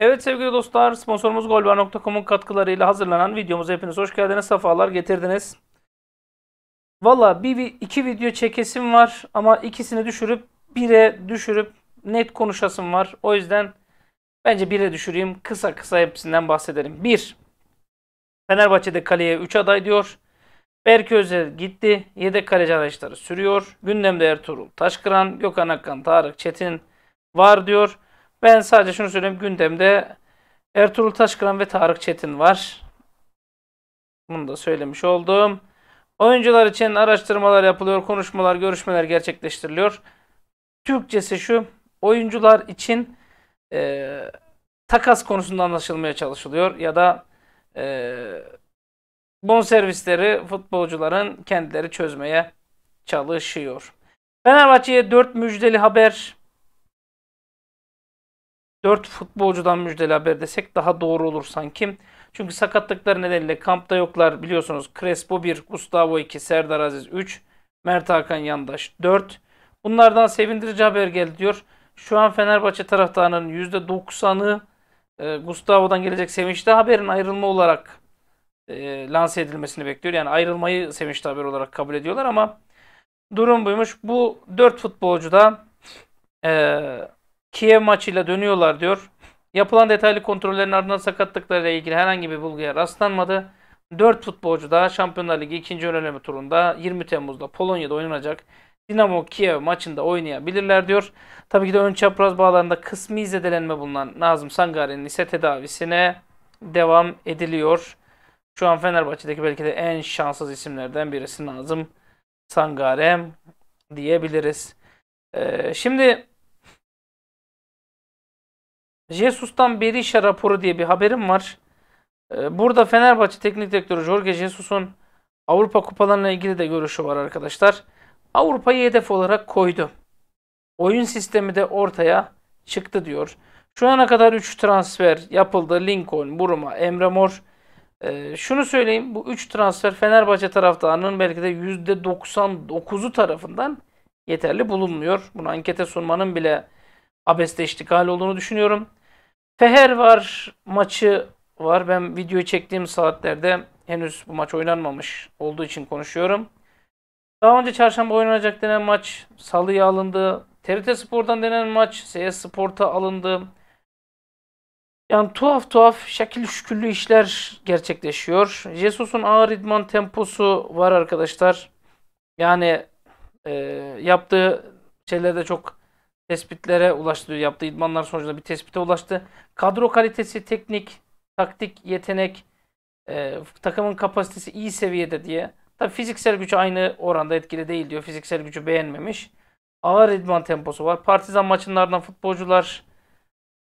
Evet sevgili dostlar sponsorumuz golber.com'un katkılarıyla hazırlanan videomuza hepiniz hoş geldiniz. Safalar getirdiniz. Valla bir, iki video çekesim var ama ikisini düşürüp bire düşürüp net konuşasım var. O yüzden bence bire düşüreyim. Kısa kısa hepsinden bahsedelim. Bir, Fenerbahçe'de kaleye 3 aday diyor. Berke Özel gitti. Yedek kaleci araçları sürüyor. Gündemde Ertuğrul Taşkıran, Gökhan Akkan, Tarık Çetin var diyor. Ben sadece şunu söyleyeyim gündemde Ertuğrul Taşkıran ve Tarık Çetin var. Bunu da söylemiş oldum. Oyuncular için araştırmalar yapılıyor, konuşmalar, görüşmeler gerçekleştiriliyor. Türkçesi şu, oyuncular için e, takas konusunda anlaşılmaya çalışılıyor ya da e, servisleri futbolcuların kendileri çözmeye çalışıyor. Fenerbahçe'ye 4 müjdeli haber 4 futbolcudan müjdeli haber desek daha doğru olur sanki. Çünkü sakatlıkları nedeniyle kampta yoklar biliyorsunuz. Crespo 1, Gustavo 2, Serdar Aziz 3, Mert Hakan Yandaş 4. Bunlardan sevindirici haber geldi diyor. Şu an Fenerbahçe taraftarının %90'ı e, Gustavo'dan gelecek sevinçli haberin ayrılma olarak e, lanse edilmesini bekliyor. Yani ayrılmayı sevinçli haber olarak kabul ediyorlar ama durum buymuş. Bu 4 futbolcu da e, Kiev maçıyla dönüyorlar diyor. Yapılan detaylı kontrollerin ardından sakatlıklarla ilgili herhangi bir bulguya rastlanmadı. 4 futbolcu daha Şampiyonlar Ligi 2. öneleme turunda 20 Temmuz'da Polonya'da oynanacak Dinamo Kiev maçında oynayabilirler diyor. Tabii ki de ön çapraz bağlarında kısmi zedelenme bulunan Nazım Sangari'nin ise tedavisine devam ediliyor. Şu an Fenerbahçe'deki belki de en şanssız isimlerden birisi Nazım Sangare diyebiliriz. Ee, şimdi Jesus'tan Berisha raporu diye bir haberim var. Ee, burada Fenerbahçe Teknik Direktörü Jorge Jesus'un Avrupa kupalarına ilgili de görüşü var arkadaşlar. Avrupa'yı hedef olarak koydu. Oyun sistemi de ortaya çıktı diyor. Şu ana kadar 3 transfer yapıldı. Lincoln, Buruma, Emre Mor. Ee, şunu söyleyeyim. Bu 3 transfer Fenerbahçe taraftarının belki de %99'u tarafından yeterli bulunmuyor. Bunu ankete sunmanın bile abeste iştikal olduğunu düşünüyorum. Feher var maçı var. Ben videoyu çektiğim saatlerde henüz bu maç oynanmamış olduğu için konuşuyorum. Daha önce çarşamba oynanacak denen maç salıya alındı. TRT Spor'dan denen maç CS Sport'a alındı. Yani tuhaf tuhaf şekil şüküllü işler gerçekleşiyor. Jesus'un ağır idman temposu var arkadaşlar. Yani e, yaptığı şeylerde çok tespitlere ulaştı. Yaptığı idmanlar sonucunda bir tespite ulaştı. Kadro kalitesi, teknik, taktik, yetenek, e, takımın kapasitesi iyi seviyede diye. Tabi fiziksel gücü aynı oranda etkili değil diyor. Fiziksel gücü beğenmemiş. Ağır idman temposu var. Partizan maçınlardan futbolcular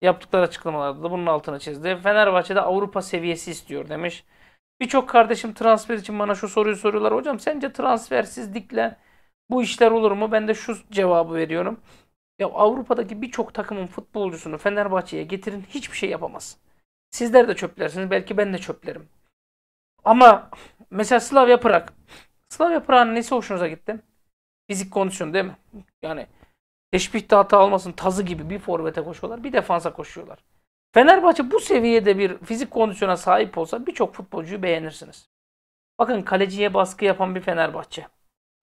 yaptıkları açıklamalarda da bunun altını çizdi. Fenerbahçe'de Avrupa seviyesi istiyor demiş. Birçok kardeşim transfer için bana şu soruyu soruyorlar. Hocam sence transfersizlikle bu işler olur mu? Ben de şu cevabı veriyorum. Ya Avrupa'daki birçok takımın futbolcusunu Fenerbahçe'ye getirin hiçbir şey yapamaz. Sizler de çöplersiniz. Belki ben de çöplerim. Ama mesela Slavia Prag. Slavia Prag'ın nesi hoşunuza gitti? Fizik kondisyon değil mi? Yani teşbih de hata almasın, tazı gibi bir forvete koşuyorlar. Bir defansa koşuyorlar. Fenerbahçe bu seviyede bir fizik kondisyona sahip olsa birçok futbolcuyu beğenirsiniz. Bakın kaleciye baskı yapan bir Fenerbahçe.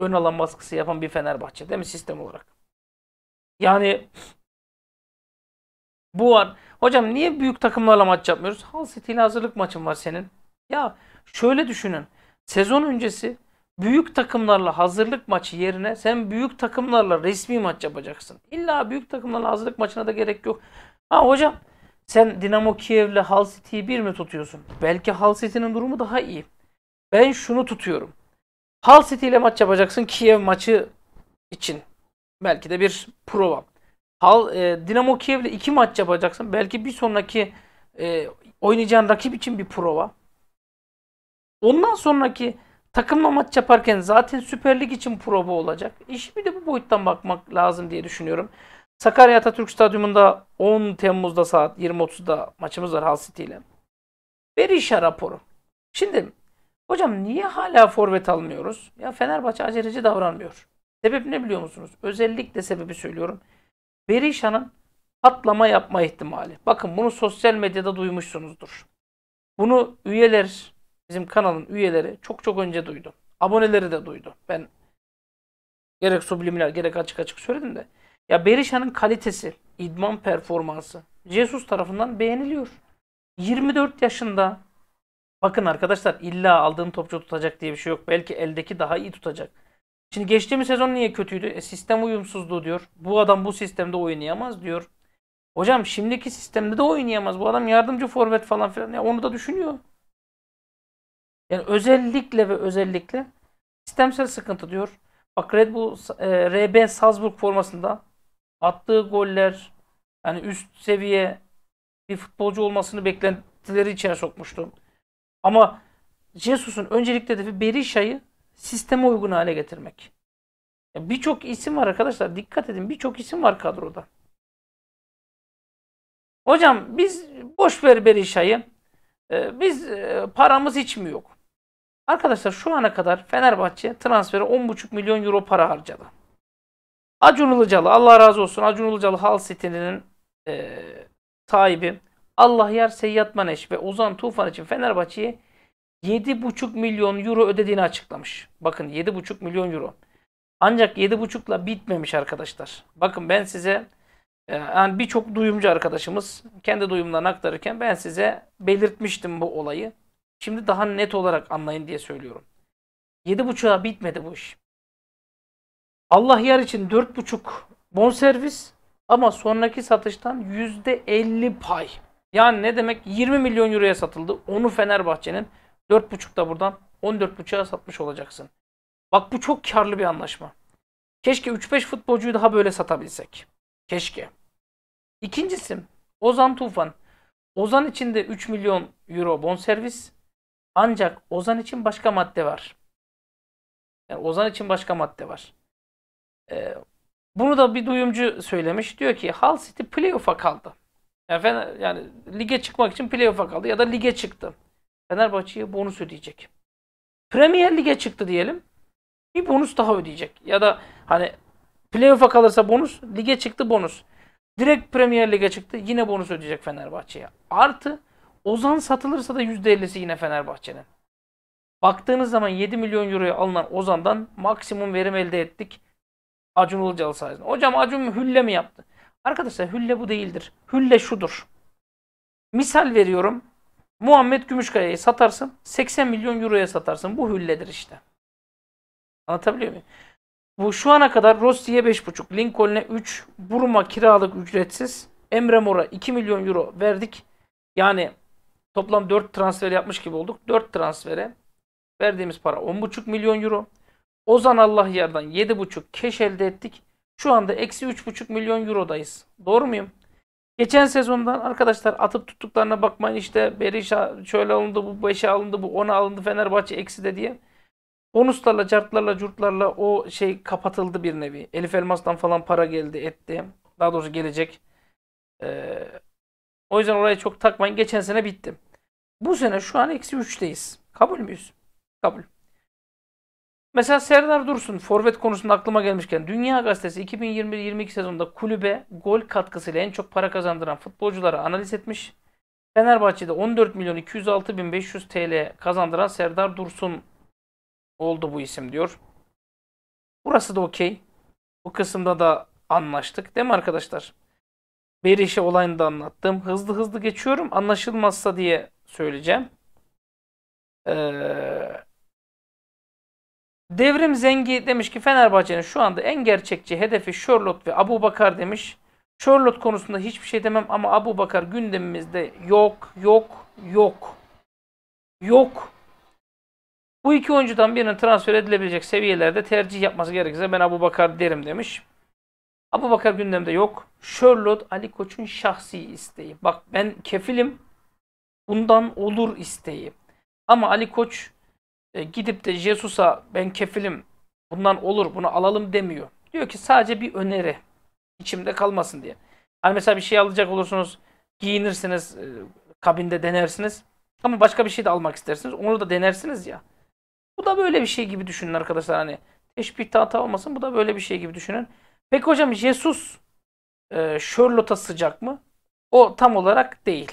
Ön alan baskısı yapan bir Fenerbahçe değil mi sistem olarak? Yani bu var. Hocam niye büyük takımlarla maç yapmıyoruz? Hull City ile hazırlık maçın var senin. Ya şöyle düşünün. Sezon öncesi büyük takımlarla hazırlık maçı yerine sen büyük takımlarla resmi maç yapacaksın. İlla büyük takımlarla hazırlık maçına da gerek yok. Ha hocam sen Dinamo Kiev'le Hull City'yi bir mi tutuyorsun? Belki Hull City'nin durumu daha iyi. Ben şunu tutuyorum. Hull City ile maç yapacaksın Kiev maçı için. Belki de bir prova. Hal e, Dinamo Kiev'le iki maç yapacaksın. Belki bir sonraki e, oynayacağın rakip için bir prova. Ondan sonraki takımla maç yaparken zaten Süper Lig için prova olacak. E, İş bir de bu boyuttan bakmak lazım diye düşünüyorum. Sakarya Atatürk Stadyumunda 10 Temmuz'da saat 20.30'da maçımız var hal City ile. Berisha raporu. Şimdi hocam niye hala forvet almıyoruz? Ya Fenerbahçe aceleci davranmıyor. Sebep ne biliyor musunuz? Özellikle sebebi söylüyorum. Berişan'ın patlama yapma ihtimali. Bakın bunu sosyal medyada duymuşsunuzdur. Bunu üyeler, bizim kanalın üyeleri çok çok önce duydu. Aboneleri de duydu. Ben gerek subliminal gerek açık açık söyledim de. Ya Berisha'nın kalitesi, idman performansı Jesus tarafından beğeniliyor. 24 yaşında bakın arkadaşlar illa aldığın topçu tutacak diye bir şey yok. Belki eldeki daha iyi tutacak. Şimdi geçtiğimiz sezon niye kötüydü? E, sistem uyumsuzluğu diyor. Bu adam bu sistemde oynayamaz diyor. Hocam şimdiki sistemde de oynayamaz. Bu adam yardımcı forvet falan filan. Ya onu da düşünüyor. Yani özellikle ve özellikle sistemsel sıkıntı diyor. Bak Red Bull e, RB Salzburg formasında attığı goller yani üst seviye bir futbolcu olmasını beklentileri içine sokmuştu. Ama Jesus'un öncelikle hedefi Berisha'yı sisteme uygun hale getirmek. Birçok isim var arkadaşlar. Dikkat edin birçok isim var kadroda. Hocam biz boş ver Berisha'yı. Ee, biz e, paramız hiç mi yok? Arkadaşlar şu ana kadar Fenerbahçe transferi 10,5 milyon euro para harcadı. Acun Ilıcalı Allah razı olsun Acun Ilıcalı Hal City'nin e, sahibi Allah Yar Seyyat Maneş ve Ozan Tufan için Fenerbahçe'yi 7,5 milyon euro ödediğini açıklamış. Bakın 7,5 milyon euro. Ancak 7,5'la bitmemiş arkadaşlar. Bakın ben size e, yani birçok duyumcu arkadaşımız kendi duyumlarını aktarırken ben size belirtmiştim bu olayı. Şimdi daha net olarak anlayın diye söylüyorum. 7,5'a bitmedi bu iş. Allah yar için 4,5 servis, ama sonraki satıştan %50 pay. Yani ne demek? 20 milyon euroya satıldı. Onu Fenerbahçe'nin 4.5'da buradan 14.5'a satmış olacaksın. Bak bu çok karlı bir anlaşma. Keşke 3-5 futbolcuyu daha böyle satabilsek. Keşke. İkincisi Ozan Tufan. Ozan için de 3 milyon euro bonservis. Ancak Ozan için başka madde var. Yani Ozan için başka madde var. Ee, bunu da bir duyumcu söylemiş. Diyor ki Hull City playoff'a kaldı. Yani, yani lige çıkmak için playoff'a kaldı ya da lige çıktı. Fenerbahçe'ye bonus ödeyecek. Premier Lig'e çıktı diyelim. Bir bonus daha ödeyecek. Ya da hani playoff'a kalırsa bonus, lige çıktı bonus. Direkt Premier Lig'e çıktı yine bonus ödeyecek Fenerbahçe'ye. Artı Ozan satılırsa da %50'si yine Fenerbahçe'nin. Baktığınız zaman 7 milyon euroya alınan Ozan'dan maksimum verim elde ettik. Acun Ilıcalı sayesinde. Hocam Acun hülle mi yaptı? Arkadaşlar hülle bu değildir. Hülle şudur. Misal veriyorum. Muhammed Gümüşkaya'yı satarsın. 80 milyon euroya satarsın. Bu hülledir işte. Anlatabiliyor muyum? Bu şu ana kadar Rossi'ye 5,5, Lincoln'e 3, Burma kiralık ücretsiz, Emre Mor'a 2 milyon euro verdik. Yani toplam 4 transfer yapmış gibi olduk. 4 transfere verdiğimiz para 10,5 milyon euro. Ozan Allah yerden 7,5 keş elde ettik. Şu anda eksi 3,5 milyon eurodayız. Doğru muyum? Geçen sezondan arkadaşlar atıp tuttuklarına bakmayın işte Berisha şöyle alındı bu 5'e alındı bu 10'a alındı Fenerbahçe eksi de diye. Bonuslarla cartlarla curtlarla o şey kapatıldı bir nevi. Elif Elmas'tan falan para geldi etti. Daha doğrusu gelecek. Ee, o yüzden oraya çok takmayın. Geçen sene bitti. Bu sene şu an eksi 3'teyiz. Kabul müyüz? Kabul. Mesela Serdar Dursun forvet konusunda aklıma gelmişken Dünya Gazetesi 2021-22 sezonunda kulübe gol katkısıyla en çok para kazandıran futbolcuları analiz etmiş. Fenerbahçe'de 14 milyon 206 bin 500 TL kazandıran Serdar Dursun oldu bu isim diyor. Burası da okey. Bu kısımda da anlaştık değil mi arkadaşlar? Berişe olayını da anlattım. Hızlı hızlı geçiyorum anlaşılmazsa diye söyleyeceğim. Ee, Devrim Zengi demiş ki Fenerbahçe'nin şu anda en gerçekçi hedefi Sherlock ve Abu Bakar demiş. Sherlock konusunda hiçbir şey demem ama Abu Bakar gündemimizde yok, yok, yok. Yok. Bu iki oyuncudan birinin transfer edilebilecek seviyelerde tercih yapması gerekirse ben Abu Bakar derim demiş. Abu Bakar gündemde yok. Sherlock Ali Koç'un şahsi isteği. Bak ben kefilim bundan olur isteği. Ama Ali Koç e, gidip de Jesus'a ben kefilim bundan olur bunu alalım demiyor. Diyor ki sadece bir öneri içimde kalmasın diye. Hani mesela bir şey alacak olursunuz giyinirsiniz e, kabinde denersiniz ama başka bir şey de almak istersiniz onu da denersiniz ya. Bu da böyle bir şey gibi düşünün arkadaşlar hani teşbih hata olmasın bu da böyle bir şey gibi düşünün. Peki hocam Jesus e, Charlotte'a sıcak mı? O tam olarak değil.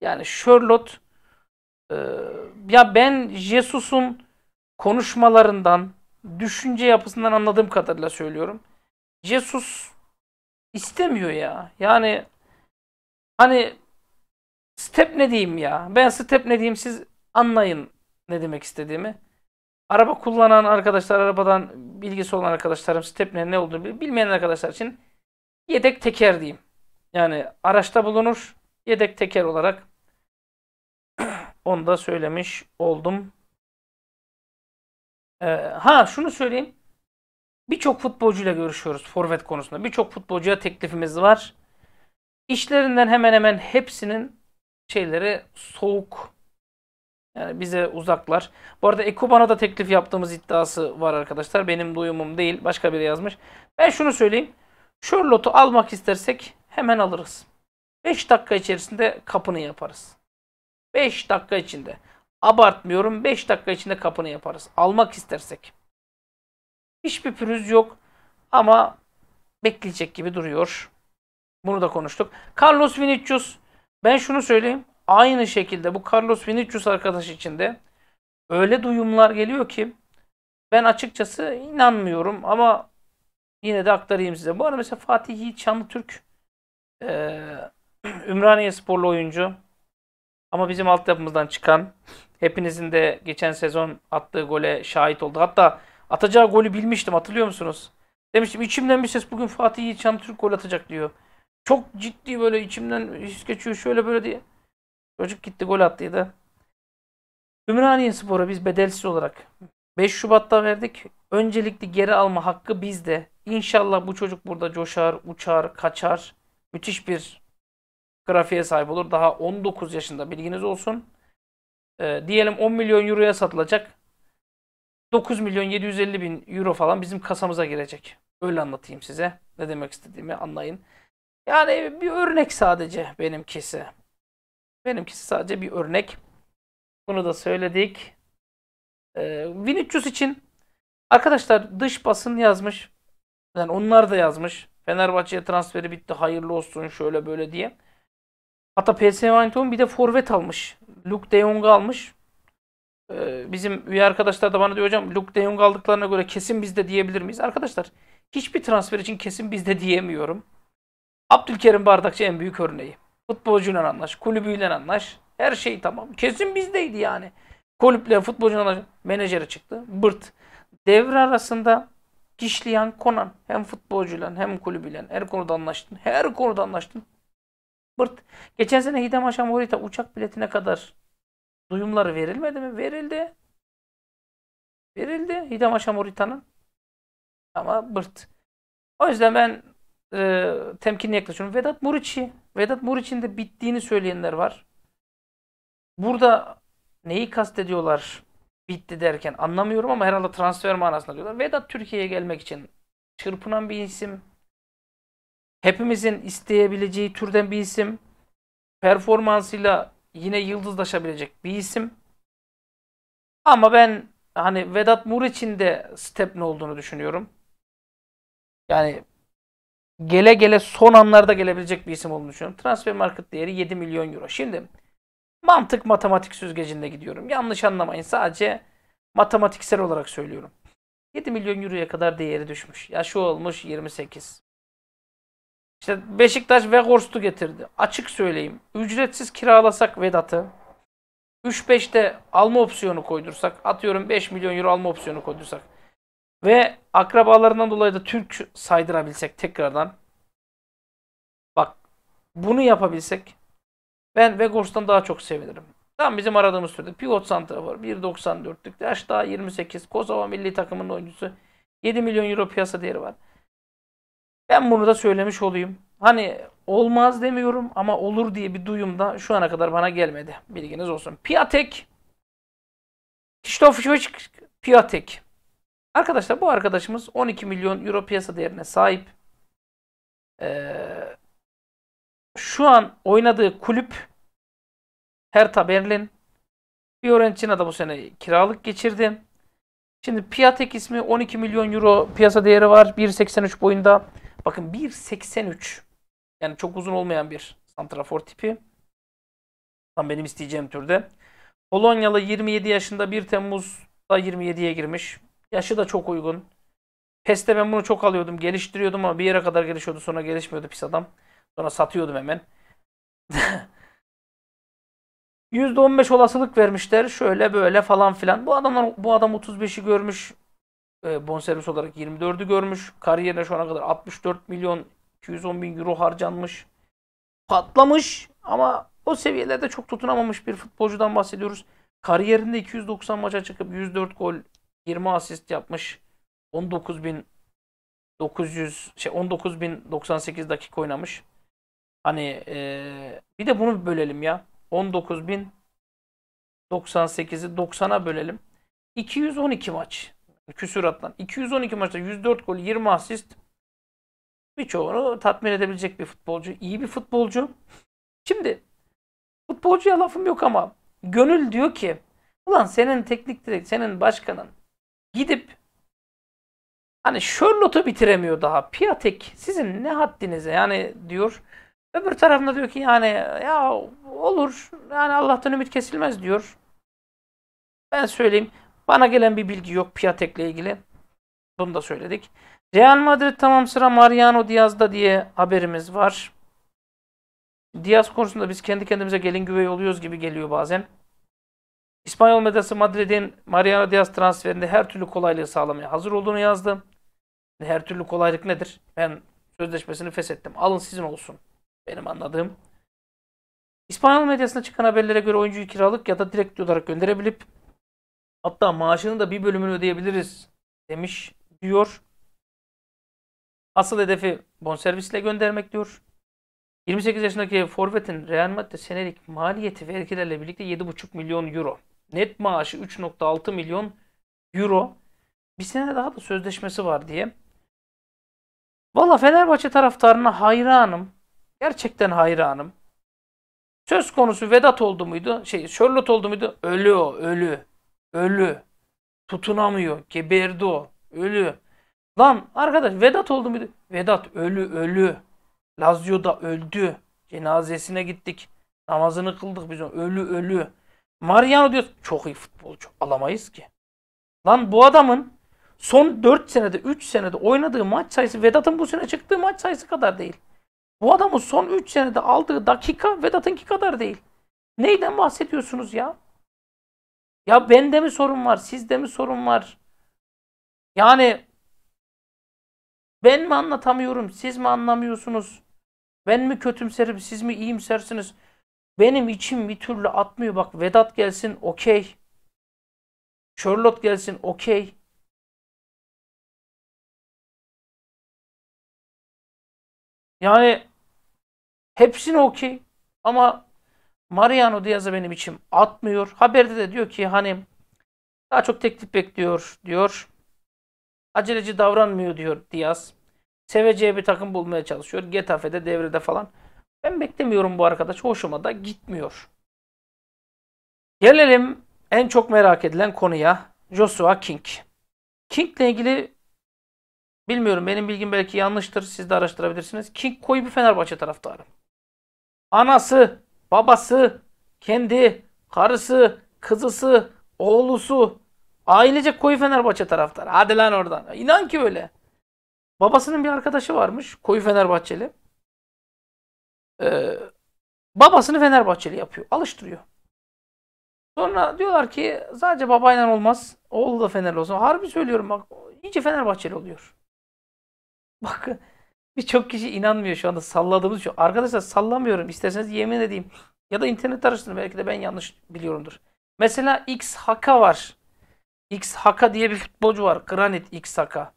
Yani Charlotte ee, ya ben Jesus'un konuşmalarından, düşünce yapısından anladığım kadarıyla söylüyorum. Jesus istemiyor ya. Yani hani step ne diyeyim ya? Ben step ne diyeyim siz anlayın ne demek istediğimi. Araba kullanan arkadaşlar, arabadan bilgisi olan arkadaşlarım step ne, ne olduğunu bilmeyen arkadaşlar için yedek teker diyeyim. Yani araçta bulunur, yedek teker olarak onu da söylemiş oldum. Ee, ha şunu söyleyeyim. Birçok futbolcuyla görüşüyoruz forvet konusunda. Birçok futbolcuya teklifimiz var. İşlerinden hemen hemen hepsinin şeyleri soğuk. Yani bize uzaklar. Bu arada Ekuban'a da teklif yaptığımız iddiası var arkadaşlar. Benim duyumum değil. Başka biri yazmış. Ben şunu söyleyeyim. Charlotte'u almak istersek hemen alırız. 5 dakika içerisinde kapını yaparız. 5 dakika içinde. Abartmıyorum 5 dakika içinde kapını yaparız. Almak istersek. Hiçbir pürüz yok ama bekleyecek gibi duruyor. Bunu da konuştuk. Carlos Vinicius. Ben şunu söyleyeyim. Aynı şekilde bu Carlos Vinicius arkadaş içinde öyle duyumlar geliyor ki ben açıkçası inanmıyorum ama yine de aktarayım size. Bu arada mesela Fatih Yiğit Türk e, Ümraniye sporlu oyuncu. Ama bizim altyapımızdan çıkan hepinizin de geçen sezon attığı gole şahit oldu. Hatta atacağı golü bilmiştim hatırlıyor musunuz? Demiştim içimden bir ses bugün Fatih Yiğitcan Türk gol atacak diyor. Çok ciddi böyle içimden his geçiyor şöyle böyle diye. Çocuk gitti gol attıydı. Ümraniye Spor'a biz bedelsiz olarak 5 Şubat'ta verdik. Öncelikli geri alma hakkı bizde. İnşallah bu çocuk burada coşar, uçar, kaçar. Müthiş bir grafiğe sahip olur. Daha 19 yaşında bilginiz olsun. E, diyelim 10 milyon euroya satılacak. 9 milyon 750 bin euro falan bizim kasamıza girecek. Öyle anlatayım size. Ne demek istediğimi anlayın. Yani bir örnek sadece benimkisi. Benimkisi sadece bir örnek. Bunu da söyledik. Ee, 1300 için arkadaşlar dış basın yazmış. Yani onlar da yazmış. Fenerbahçe'ye transferi bitti hayırlı olsun şöyle böyle diye. Hatta PSV Eindhoven bir de forvet almış. Luke de Jong'u almış. Ee, bizim üye arkadaşlar da bana diyor hocam Luke de Jong aldıklarına göre kesin bizde diyebilir miyiz? Arkadaşlar hiçbir transfer için kesin bizde diyemiyorum. Abdülkerim Bardakçı en büyük örneği. Futbolcuyla anlaş, kulübüyle anlaş. Her şey tamam. Kesin bizdeydi yani. Kulüple futbolcuyla anlaş. Menajeri çıktı. Bırt. Devre arasında Kişliyan Konan hem futbolcuyla hem kulübüyle her konuda anlaştın. Her konuda anlaştın. Bırt. Geçen sene Hidem Aşam Horita uçak biletine kadar duyumları verilmedi mi? Verildi. Verildi Hidem Aşam Horita'nın. Ama bırt. O yüzden ben e, temkinli yaklaşıyorum. Vedat Muriç'i. Vedat Muriç'in de bittiğini söyleyenler var. Burada neyi kastediyorlar bitti derken anlamıyorum ama herhalde transfer manasında diyorlar. Vedat Türkiye'ye gelmek için çırpınan bir isim hepimizin isteyebileceği türden bir isim. Performansıyla yine yıldızlaşabilecek bir isim. Ama ben hani Vedat Mur için de ne olduğunu düşünüyorum. Yani gele gele son anlarda gelebilecek bir isim olduğunu düşünüyorum. Transfer market değeri 7 milyon euro. Şimdi mantık matematik süzgecinde gidiyorum. Yanlış anlamayın sadece matematiksel olarak söylüyorum. 7 milyon euroya kadar değeri düşmüş. Yaşı olmuş 28. İşte Beşiktaş Weghorst'u getirdi. Açık söyleyeyim. Ücretsiz kiralasak Vedat'ı. 3-5'te alma opsiyonu koydursak. Atıyorum 5 milyon euro alma opsiyonu koydursak. Ve akrabalarından dolayı da Türk saydırabilsek tekrardan. Bak bunu yapabilsek ben Weghorst'tan daha çok sevinirim. Tam bizim aradığımız türde. Pivot santrafor 1.94'lük. Yaş daha 28. Kosova milli takımının oyuncusu. 7 milyon euro piyasa değeri var. Ben bunu da söylemiş olayım. Hani olmaz demiyorum ama olur diye bir duyum da şu ana kadar bana gelmedi. Bilginiz olsun. Piatek. Krzysztof Piatek. Arkadaşlar bu arkadaşımız 12 milyon euro piyasa değerine sahip. Ee, şu an oynadığı kulüp Hertha Berlin. Fiorentina'da bu sene kiralık geçirdi. Şimdi Piatek ismi 12 milyon euro piyasa değeri var. 1.83 boyunda. Bakın 1.83. Yani çok uzun olmayan bir santrafor tipi. Tam benim isteyeceğim türde. Polonyalı 27 yaşında 1 Temmuz'da 27'ye girmiş. Yaşı da çok uygun. PES'te ben bunu çok alıyordum. Geliştiriyordum ama bir yere kadar gelişiyordu. Sonra gelişmiyordu pis adam. Sonra satıyordum hemen. %15 olasılık vermişler. Şöyle böyle falan filan. Bu adamlar bu adam 35'i görmüş e, bonservis olarak 24'ü görmüş. Kariyerine şu ana kadar 64 milyon 210 bin euro harcanmış. Patlamış ama o seviyelerde çok tutunamamış bir futbolcudan bahsediyoruz. Kariyerinde 290 maça çıkıp 104 gol 20 asist yapmış. 19 bin 900 şey 19.098 dakika oynamış. Hani e, bir de bunu bölelim ya. 19.098'i 90'a bölelim. 212 maç küsurattan. 212 maçta 104 gol, 20 asist. Birçoğunu tatmin edebilecek bir futbolcu. iyi bir futbolcu. Şimdi futbolcuya lafım yok ama gönül diyor ki ulan senin teknik direkt senin başkanın gidip hani Charlotte'u bitiremiyor daha. Piatek sizin ne haddinize yani diyor. Öbür tarafında diyor ki yani ya olur yani Allah'tan ümit kesilmez diyor. Ben söyleyeyim bana gelen bir bilgi yok Piatek'le ilgili. Bunu da söyledik. Real Madrid tamam sıra Mariano Diaz'da diye haberimiz var. Diaz konusunda biz kendi kendimize gelin güvey oluyoruz gibi geliyor bazen. İspanyol medyası Madrid'in Mariano Diaz transferinde her türlü kolaylığı sağlamaya hazır olduğunu yazdı. Her türlü kolaylık nedir? Ben sözleşmesini feshettim. Alın sizin olsun. Benim anladığım. İspanyol medyasına çıkan haberlere göre oyuncuyu kiralık ya da direkt olarak gönderebilip Hatta maaşının da bir bölümünü ödeyebiliriz demiş diyor. Asıl hedefi bonservisle göndermek diyor. 28 yaşındaki Forvet'in Real Madrid senelik maliyeti vergilerle birlikte 7,5 milyon euro. Net maaşı 3,6 milyon euro. Bir sene daha da sözleşmesi var diye. Valla Fenerbahçe taraftarına hayranım. Gerçekten hayranım. Söz konusu Vedat oldu muydu? Şey, Charlotte oldu muydu? Ölü o, ölü. Ölü. Tutunamıyor. Geberdi o. Ölü. Lan arkadaş Vedat oldu muydu? Vedat ölü ölü. Lazio da öldü. Cenazesine gittik. Namazını kıldık biz onu. Ölü ölü. Mariano diyor çok iyi futbolcu. Alamayız ki. Lan bu adamın son 4 senede 3 senede oynadığı maç sayısı Vedat'ın bu sene çıktığı maç sayısı kadar değil. Bu adamın son 3 senede aldığı dakika Vedat'ınki kadar değil. Neyden bahsediyorsunuz ya? Ya bende mi sorun var? Sizde mi sorun var? Yani ben mi anlatamıyorum? Siz mi anlamıyorsunuz? Ben mi kötümserim? Siz mi iyimsersiniz? Benim içim bir türlü atmıyor. Bak Vedat gelsin okey. Charlotte gelsin okey. Yani hepsini okey. Ama Mariano Diaz'ı benim için atmıyor. Haberde de diyor ki hani daha çok teklif bekliyor diyor. Aceleci davranmıyor diyor Diaz. Seveceği bir takım bulmaya çalışıyor. Getafe'de devrede falan. Ben beklemiyorum bu arkadaş. Hoşuma da gitmiyor. Gelelim en çok merak edilen konuya. Joshua King. King'le ilgili bilmiyorum benim bilgim belki yanlıştır. Siz de araştırabilirsiniz. King koyu bir Fenerbahçe taraftarı. Anası babası, kendi, karısı, kızısı, oğlusu. Ailece koyu Fenerbahçe taraftarı. Hadi lan oradan. İnan ki öyle. Babasının bir arkadaşı varmış. Koyu Fenerbahçeli. Ee, babasını Fenerbahçeli yapıyor. Alıştırıyor. Sonra diyorlar ki sadece babayla olmaz. Oğlu da Fenerli olsun. Harbi söylüyorum bak. iyice Fenerbahçeli oluyor. Bak Birçok kişi inanmıyor şu anda salladığımız şu. Arkadaşlar sallamıyorum. İsterseniz yemin edeyim. Ya da internet araştırın. Belki de ben yanlış biliyorumdur. Mesela X Haka var. X Haka diye bir futbolcu var. Granit X Haka.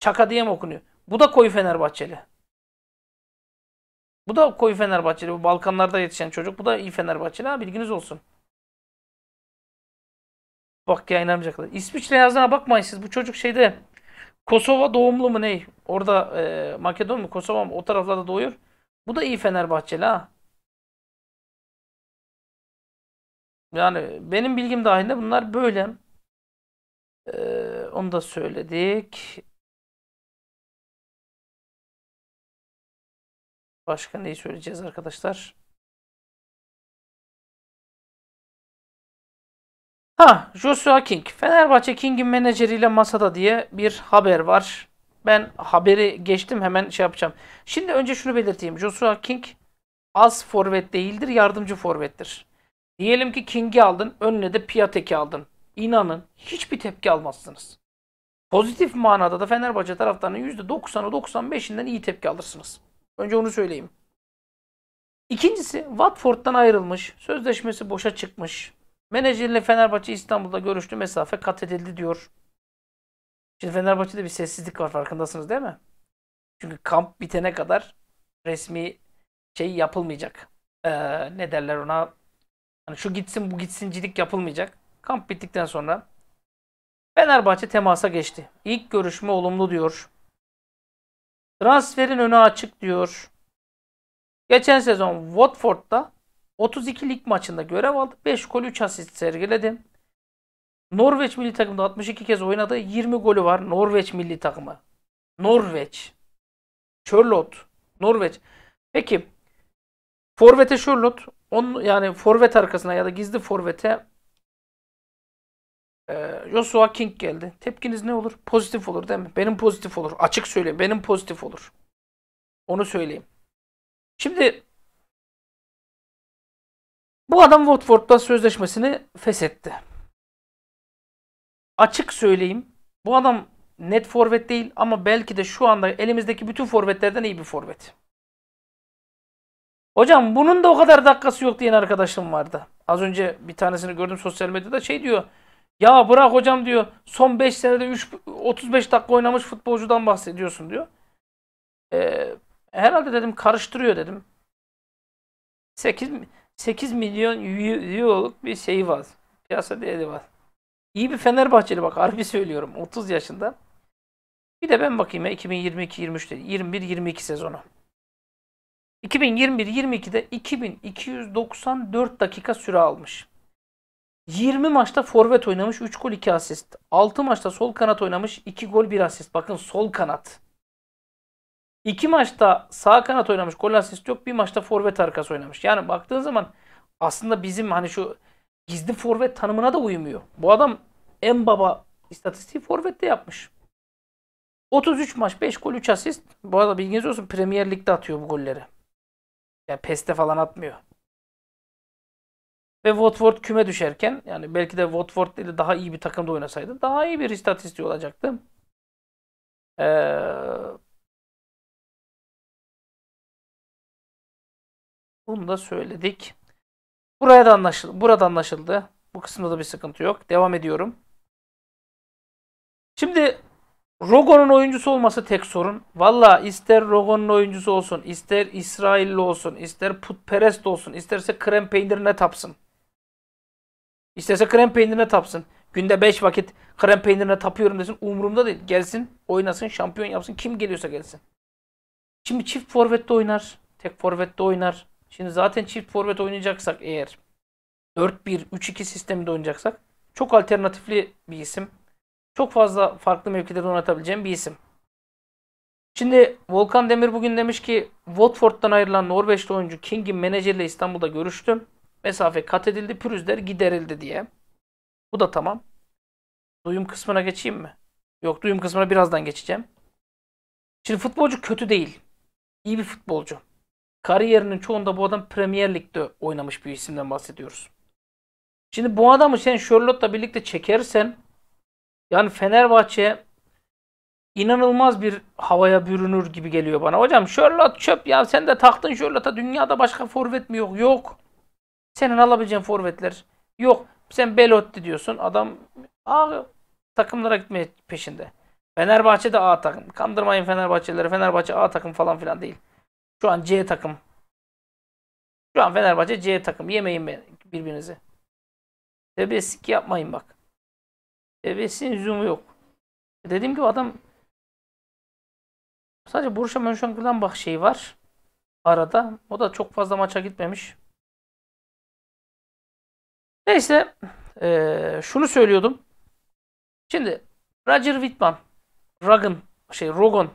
Çaka diye mi okunuyor? Bu da koyu Fenerbahçeli. Bu da koyu Fenerbahçeli. Bu Balkanlarda yetişen çocuk. Bu da iyi Fenerbahçeli. Ha, bilginiz olsun. Bak ya yayınlanmayacaklar. İsviçre yazdığına bakmayın siz. Bu çocuk şeyde Kosova doğumlu mu ney? Orada e, Makedon mu Kosova mı? O taraflarda doğuyor. Bu da iyi Fenerbahçeli ha. Yani benim bilgim dahilinde bunlar böyle. Ee, onu da söyledik. Başka neyi söyleyeceğiz arkadaşlar? Ha Joshua King. Fenerbahçe King'in menajeriyle masada diye bir haber var. Ben haberi geçtim hemen şey yapacağım. Şimdi önce şunu belirteyim. Joshua King az forvet değildir yardımcı forvettir. Diyelim ki King'i aldın önüne de Piatek'i aldın. İnanın hiçbir tepki almazsınız. Pozitif manada da Fenerbahçe taraftarının %90'ı 95'inden iyi tepki alırsınız. Önce onu söyleyeyim. İkincisi Watford'dan ayrılmış, sözleşmesi boşa çıkmış, Menajerle Fenerbahçe İstanbul'da görüştü mesafe kat edildi diyor. Şimdi Fenerbahçe'de bir sessizlik var farkındasınız değil mi? Çünkü kamp bitene kadar resmi şey yapılmayacak. Ee, ne derler ona? Hani şu gitsin bu gitsincilik yapılmayacak. Kamp bittikten sonra Fenerbahçe temasa geçti. İlk görüşme olumlu diyor. Transferin önü açık diyor. Geçen sezon Watford'da 32 lig maçında görev aldı. 5 gol 3 asist sergiledi. Norveç milli takımda 62 kez oynadı. 20 golü var Norveç milli takımı. Norveç. Charlotte. Norveç. Peki Forvet'e Charlotte. yani forvet arkasına ya da gizli forvete e, Joshua King geldi. Tepkiniz ne olur? Pozitif olur değil mi? Benim pozitif olur. Açık söyleyeyim. Benim pozitif olur. Onu söyleyeyim. Şimdi bu adam Watford'dan sözleşmesini feshetti. Açık söyleyeyim. Bu adam net forvet değil ama belki de şu anda elimizdeki bütün forvetlerden iyi bir forvet. Hocam bunun da o kadar dakikası yok diyen arkadaşım vardı. Az önce bir tanesini gördüm sosyal medyada şey diyor. Ya bırak hocam diyor son 5 senede 3, 35 dakika oynamış futbolcudan bahsediyorsun diyor. Ee, herhalde dedim karıştırıyor dedim. 8 8 milyon euroluk bir şeyi var. Piyasa değeri var. İyi bir Fenerbahçeli bak harbi söylüyorum 30 yaşında. Bir de ben bakayım ya 2022-23'te 21-22 sezonu. 2021-22'de 2294 dakika süre almış. 20 maçta forvet oynamış 3 gol 2 asist. 6 maçta sol kanat oynamış 2 gol 1 asist. Bakın sol kanat. İki maçta sağ kanat oynamış. Gol asist yok. Bir maçta forvet arkası oynamış. Yani baktığın zaman aslında bizim hani şu gizli forvet tanımına da uymuyor. Bu adam en baba istatistiği forvette yapmış. 33 maç 5 gol 3 asist. Bu arada bilginiz olsun Premier Lig'de atıyor bu golleri. Yani peste falan atmıyor. Ve Watford küme düşerken yani belki de Watford ile daha iyi bir takımda oynasaydı daha iyi bir istatistiği olacaktı. Eee Bunu da söyledik. Buraya da anlaşıldı. Burada anlaşıldı. Bu kısımda da bir sıkıntı yok. Devam ediyorum. Şimdi Rogon'un oyuncusu olması tek sorun. Valla ister Rogon'un oyuncusu olsun, ister İsrailli olsun, ister putperest olsun, isterse krem peynirine tapsın. İsterse krem peynirine tapsın. Günde 5 vakit krem peynirine tapıyorum desin. Umurumda değil. Gelsin, oynasın, şampiyon yapsın. Kim geliyorsa gelsin. Şimdi çift forvette oynar. Tek forvette oynar. Şimdi zaten çift forvet oynayacaksak eğer 4-1-3-2 sisteminde oynayacaksak çok alternatifli bir isim. Çok fazla farklı mevkilerde oynatabileceğim bir isim. Şimdi Volkan Demir bugün demiş ki Watford'dan ayrılan Norveçli oyuncu King'in menajeriyle İstanbul'da görüştüm. Mesafe kat edildi, pürüzler giderildi diye. Bu da tamam. Duyum kısmına geçeyim mi? Yok duyum kısmına birazdan geçeceğim. Şimdi futbolcu kötü değil. İyi bir futbolcu. Kariyerinin çoğunda bu adam Premier Lig'de oynamış bir isimden bahsediyoruz. Şimdi bu adamı sen Charlotte'la birlikte çekersen yani Fenerbahçe inanılmaz bir havaya bürünür gibi geliyor bana. Hocam Charlotte çöp ya sen de taktın Charlotte'a dünyada başka forvet mi yok? Yok. Senin alabileceğin forvetler yok. Sen Belotti diyorsun adam a takımlara gitmeye peşinde. Fenerbahçe de A takım. Kandırmayın Fenerbahçelileri. Fenerbahçe A takım falan filan değil. Şu an C takım. Şu an Fenerbahçe C takım. Yemeyin birbirinizi. Tebessik yapmayın bak. Tebessin lüzumu yok. E dediğim gibi adam sadece Borussia Mönchengladbach bak şeyi var. Arada. O da çok fazla maça gitmemiş. Neyse. Ee, şunu söylüyordum. Şimdi Roger Whitman Ragan şey Rogon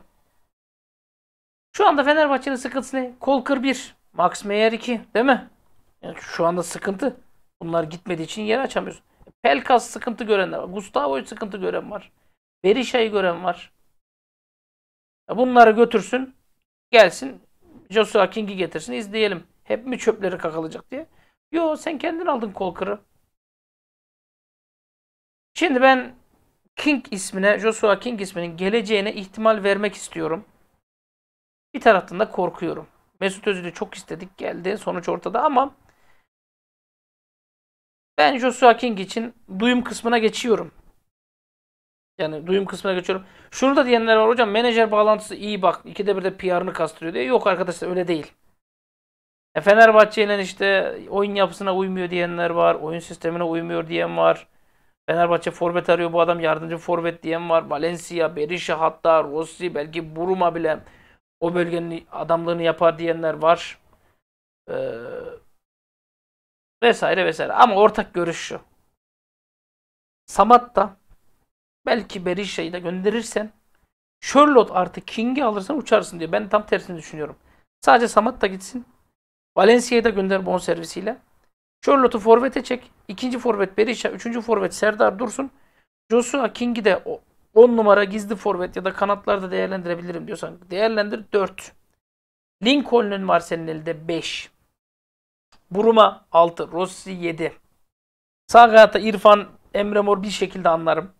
şu anda Fenerbahçe'nin sıkıntısı ne? Kolkır 1, Max Meyer 2 değil mi? Yani şu anda sıkıntı. Bunlar gitmediği için yer açamıyoruz. Pelkas sıkıntı görenler var. Gustavo'yu sıkıntı gören var. Berisha'yı gören var. Bunları götürsün. Gelsin. Joshua King'i getirsin. izleyelim. Hep mi çöpleri kakalayacak diye. Yo sen kendin aldın Kolkır'ı. Şimdi ben King ismine, Joshua King isminin geleceğine ihtimal vermek istiyorum. Bir taraftan da korkuyorum. Mesut Özil'i çok istedik geldi. Sonuç ortada ama ben Joshua King için duyum kısmına geçiyorum. Yani duyum kısmına geçiyorum. Şunu da diyenler var hocam menajer bağlantısı iyi bak. İkide bir de PR'ını kastırıyor diye. Yok arkadaşlar öyle değil. E Fenerbahçe işte oyun yapısına uymuyor diyenler var. Oyun sistemine uymuyor diyen var. Fenerbahçe forvet arıyor bu adam yardımcı forvet diyen var. Valencia, Berisha hatta Rossi belki Buruma bile o bölgenin adamlığını yapar diyenler var. Ee, vesaire vesaire. Ama ortak görüş şu. Samat da belki Berisha'yı de gönderirsen Charlotte artı King'i alırsan uçarsın diyor. Ben tam tersini düşünüyorum. Sadece Samat da gitsin. Valencia'yı da gönder bon servisiyle. Charlotte'u forvete çek. İkinci forvet Berisha. Üçüncü forvet Serdar Dursun. Joshua King'i de 10 numara gizli forvet ya da kanatlarda değerlendirebilirim diyorsan değerlendir 4. Lincoln'un var senin elde 5. Buruma 6. Rossi 7. Sağ kanata İrfan Emre Mor bir şekilde anlarım.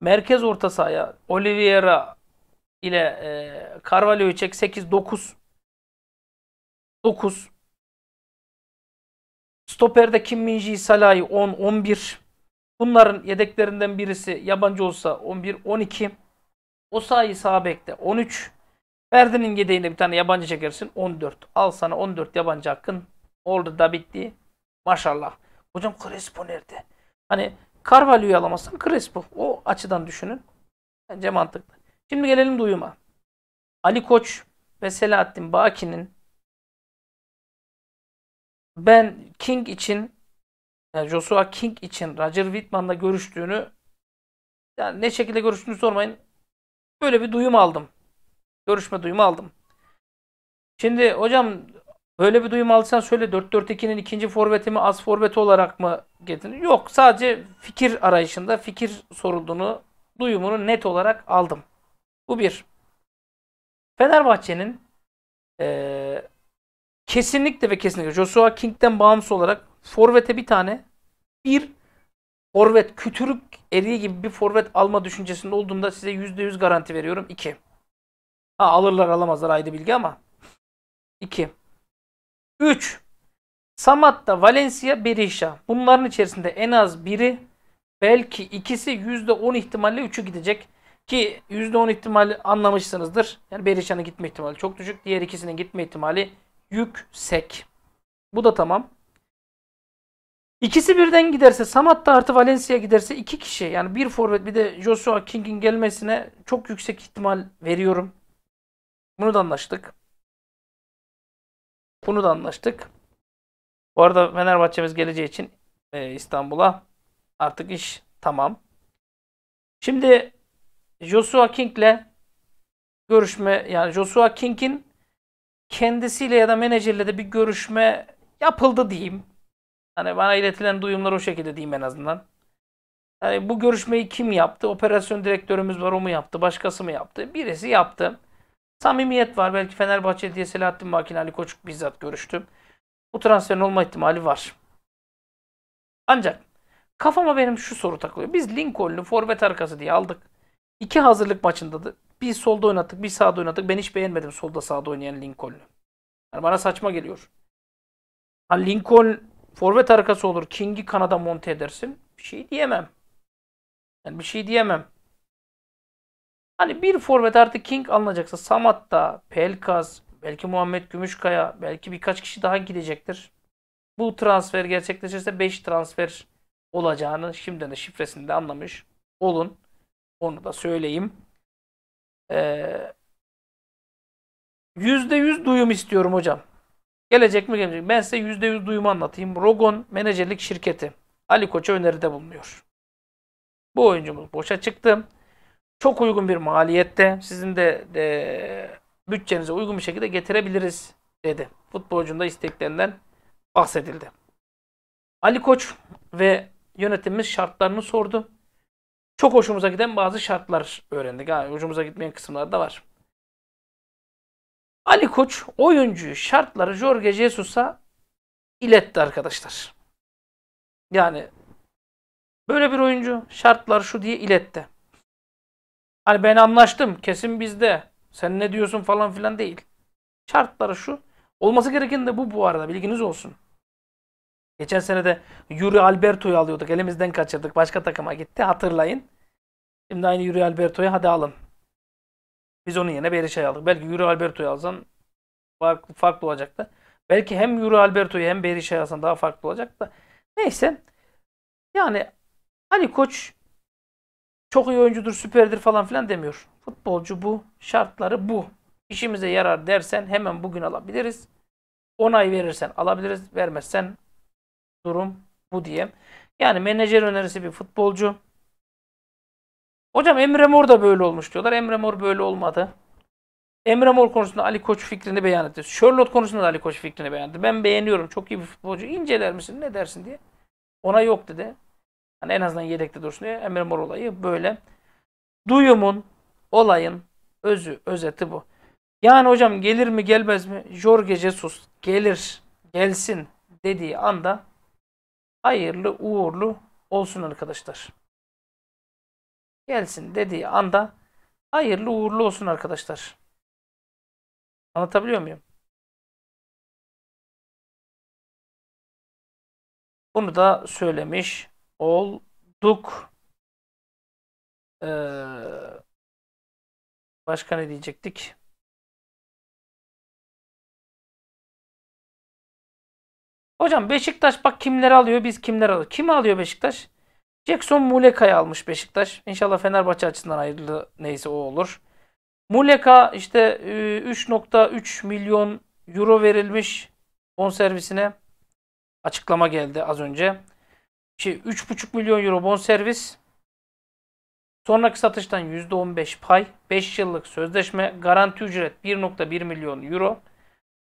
Merkez orta sahaya Oliveira ile e, Carvalho'yu çek 8 9. 9. Stoper'de Kim Minji Salah'ı 10 11. Bunların yedeklerinden birisi yabancı olsa 11, 12. O sayı sabekte 13. Ferdi'nin yedeğine bir tane yabancı çekersin 14. Al sana 14 yabancı hakkın. Oldu da bitti. Maşallah. Hocam Crespo nerede? Hani Carvalho'yu alamazsan Crespo. O açıdan düşünün. Bence mantıklı. Şimdi gelelim duyuma. Ali Koç ve Selahattin Baki'nin ben King için yani Joshua King için Roger Whitman'la görüştüğünü yani ne şekilde görüştüğünü sormayın. Böyle bir duyum aldım. Görüşme duyumu aldım. Şimdi hocam böyle bir duyum aldıysan söyle 4-4-2'nin ikinci forveti mi az forveti olarak mı getirdin? Yok sadece fikir arayışında fikir sorulduğunu duyumunu net olarak aldım. Bu bir. Fenerbahçe'nin e, kesinlikle ve kesinlikle Joshua King'den bağımsız olarak Forvet'e bir tane bir forvet kütürük eriği gibi bir forvet alma düşüncesinde olduğumda size %100 garanti veriyorum. 2. Ha alırlar alamazlar ayrı bilgi ama. 2. üç. Samatta, Valencia, Berisha. Bunların içerisinde en az biri belki ikisi %10 ihtimalle 3'ü gidecek. Ki %10 ihtimali anlamışsınızdır. Yani Berisha'nın gitme ihtimali çok düşük. Diğer ikisinin gitme ihtimali yüksek. Bu da tamam. İkisi birden giderse Samat da artı Valencia giderse iki kişi yani bir forvet bir de Joshua King'in gelmesine çok yüksek ihtimal veriyorum. Bunu da anlaştık. Bunu da anlaştık. Bu arada Fenerbahçe'miz geleceği için e, İstanbul'a artık iş tamam. Şimdi Joshua King'le görüşme yani Joshua King'in kendisiyle ya da menajerle de bir görüşme yapıldı diyeyim. Hani bana iletilen duyumlar o şekilde diyeyim en azından. Hani bu görüşmeyi kim yaptı? Operasyon direktörümüz var o mu yaptı? Başkası mı yaptı? Birisi yaptı. Samimiyet var. Belki Fenerbahçe diye Selahattin Makin Ali Koçuk bizzat görüştüm. Bu transferin olma ihtimali var. Ancak kafama benim şu soru takılıyor. Biz Lincoln'u forvet arkası diye aldık. İki hazırlık maçında da bir solda oynattık bir sağda oynattık. Ben hiç beğenmedim solda sağda oynayan Lincoln'u. Yani bana saçma geliyor. Ha Lincoln Forvet arkası olur. King'i kanada monte edersin. Bir şey diyemem. Yani bir şey diyemem. Hani bir forvet artı King alınacaksa Samat'ta, Pelkas, belki Muhammed Gümüşkaya, belki birkaç kişi daha gidecektir. Bu transfer gerçekleşirse 5 transfer olacağını şimdiden de şifresini de anlamış olun. Onu da söyleyeyim. Ee, %100 duyum istiyorum hocam. Gelecek mi gelecek? Ben size %100 duyumu anlatayım. Rogon menajerlik şirketi Ali Koç'a öneride bulunuyor. Bu oyuncumuz boşa çıktı. Çok uygun bir maliyette sizin de, de bütçenize uygun bir şekilde getirebiliriz dedi. Futbolcunun da isteklerinden bahsedildi. Ali Koç ve yönetimimiz şartlarını sordu. Çok hoşumuza giden bazı şartlar öğrendik. Ha, hoşumuza gitmeyen kısımlar da var. Ali Koç oyuncuyu şartları Jorge Jesus'a iletti arkadaşlar. Yani böyle bir oyuncu şartları şu diye iletti. Hani ben anlaştım kesin bizde. Sen ne diyorsun falan filan değil. Şartları şu. Olması gereken de bu bu arada bilginiz olsun. Geçen sene de Yuri Alberto'yu alıyorduk. Elimizden kaçırdık. Başka takıma gitti. Hatırlayın. Şimdi aynı Yuri Alberto'yu hadi alın. Biz onun yerine Berisha'yı şey aldık. Belki Yuri Alberto'yu alsan farklı, farklı olacaktı. Belki hem Yuri Alberto'yu hem Berisha'yı şey alsan daha farklı olacaktı. Neyse. Yani hani Koç çok iyi oyuncudur, süperdir falan filan demiyor. Futbolcu bu. Şartları bu. İşimize yarar dersen hemen bugün alabiliriz. Onay verirsen alabiliriz. Vermezsen durum bu diye. Yani menajer önerisi bir futbolcu. Hocam Emre Mor da böyle olmuş diyorlar. Emre Mor böyle olmadı. Emre Mor konusunda Ali Koç fikrini beyan etti. Sherlock konusunda da Ali Koç fikrini beyan etti. Ben beğeniyorum. Çok iyi bir futbolcu. İnceler misin? Ne dersin diye. Ona yok dedi. Hani en azından yedekte dursun diye. Emre Mor olayı böyle. Duyumun, olayın özü, özeti bu. Yani hocam gelir mi gelmez mi? Jorge Jesus gelir, gelsin dediği anda hayırlı, uğurlu olsun arkadaşlar gelsin dediği anda hayırlı uğurlu olsun arkadaşlar. Anlatabiliyor muyum? Bunu da söylemiş olduk. Ee, başka ne diyecektik? Hocam Beşiktaş bak kimleri alıyor biz kimleri alıyor. Kimi alıyor Beşiktaş? Jackson Muleka'yı almış Beşiktaş. İnşallah Fenerbahçe açısından ayrılı neyse o olur. Muleka işte 3.3 e, milyon euro verilmiş bonservisine. Açıklama geldi az önce. Şey, 3.5 milyon euro bonservis. Sonraki satıştan %15 pay. 5 yıllık sözleşme. Garanti ücret 1.1 milyon euro.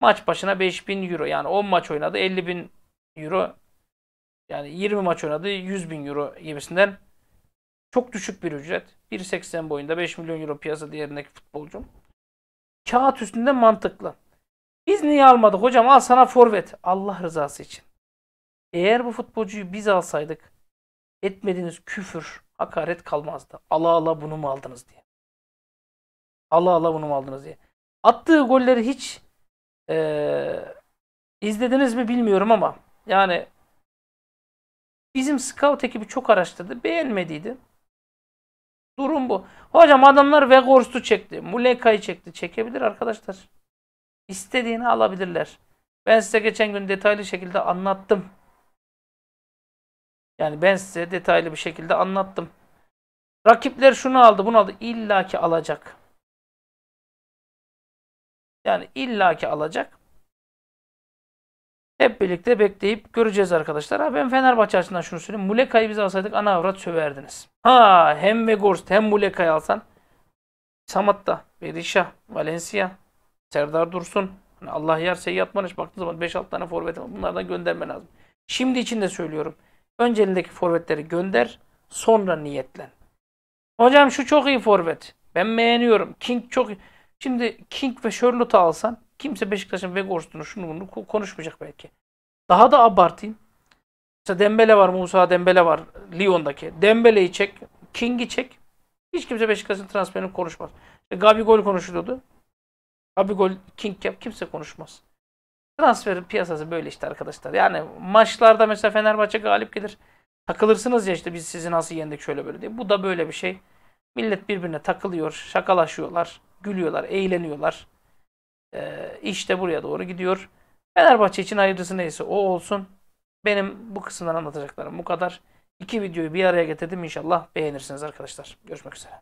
Maç başına 5 bin euro. Yani 10 maç oynadı 50 bin euro yani 20 maç oynadı 100 bin euro gibisinden çok düşük bir ücret. 1.80 boyunda 5 milyon euro piyasa değerindeki futbolcum. Kağıt üstünde mantıklı. Biz niye almadık hocam al sana forvet. Allah rızası için. Eğer bu futbolcuyu biz alsaydık etmediğiniz küfür, hakaret kalmazdı. Ala ala bunu mu aldınız diye. Ala ala bunu mu aldınız diye. Attığı golleri hiç e, izlediniz mi bilmiyorum ama yani Bizim scout ekibi çok araştırdı. Beğenmediydi. Durum bu. Hocam adamlar Vegors'u çekti. Muleka'yı çekti. Çekebilir arkadaşlar. İstediğini alabilirler. Ben size geçen gün detaylı şekilde anlattım. Yani ben size detaylı bir şekilde anlattım. Rakipler şunu aldı bunu aldı. Illaki alacak. Yani illaki alacak. Hep birlikte bekleyip göreceğiz arkadaşlar. Ha ben Fenerbahçe açısından şunu söyleyeyim. Muleka'yı biz alsaydık ana avrat söverdiniz. Ha hem Vegors hem Muleka'yı alsan. Samatta, Berisha, Valencia, Serdar Dursun. Hani Allah yer seyyat Barış. Baktığın zaman 5-6 tane forvet bunlardan göndermen lazım. Şimdi için de söylüyorum. Öncelindeki forvetleri gönder. Sonra niyetlen. Hocam şu çok iyi forvet. Ben beğeniyorum. King çok iyi. Şimdi King ve Charlotte'ı alsan Kimse Beşiktaş'ın Vegors'unu şunu bunu konuşmayacak belki. Daha da abartayım. Mesela Dembele var, Musa Dembele var Lyon'daki. Dembele'yi çek, King'i çek. Hiç kimse Beşiktaş'ın transferini konuşmaz. E, Gabigol konuşuluyordu. gol, King yap kimse konuşmaz. Transfer piyasası böyle işte arkadaşlar. Yani maçlarda mesela Fenerbahçe galip gelir. Takılırsınız ya işte biz sizi nasıl yendik şöyle böyle diye. Bu da böyle bir şey. Millet birbirine takılıyor, şakalaşıyorlar, gülüyorlar, eğleniyorlar. E, işte buraya doğru gidiyor. Fenerbahçe için hayırlısı neyse o olsun. Benim bu kısımdan anlatacaklarım bu kadar. İki videoyu bir araya getirdim. İnşallah beğenirsiniz arkadaşlar. Görüşmek üzere.